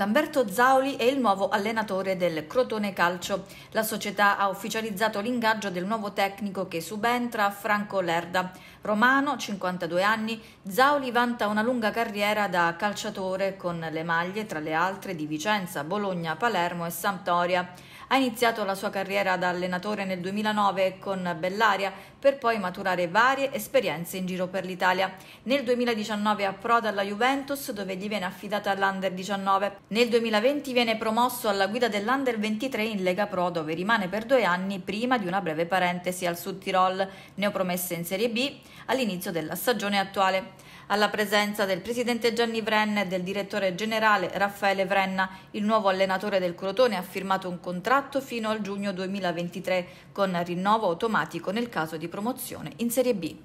Lamberto Zauli è il nuovo allenatore del Crotone Calcio. La società ha ufficializzato l'ingaggio del nuovo tecnico che subentra a Franco Lerda. Romano, 52 anni, Zauli vanta una lunga carriera da calciatore con le maglie, tra le altre, di Vicenza, Bologna, Palermo e Sampdoria. Ha iniziato la sua carriera da allenatore nel 2009 con Bellaria per poi maturare varie esperienze in giro per l'Italia. Nel 2019 approda alla Juventus dove gli viene affidata l'Under 19. Nel 2020 viene promosso alla guida dell'Under 23 in Lega Pro dove rimane per due anni prima di una breve parentesi al Sud Tirol, neopromessa in Serie B all'inizio della stagione attuale. Alla presenza del presidente Gianni Vrenna e del direttore generale Raffaele Vrenna, il nuovo allenatore del Crotone ha firmato un contratto contratto fino al giugno 2023 con rinnovo automatico nel caso di promozione in Serie B.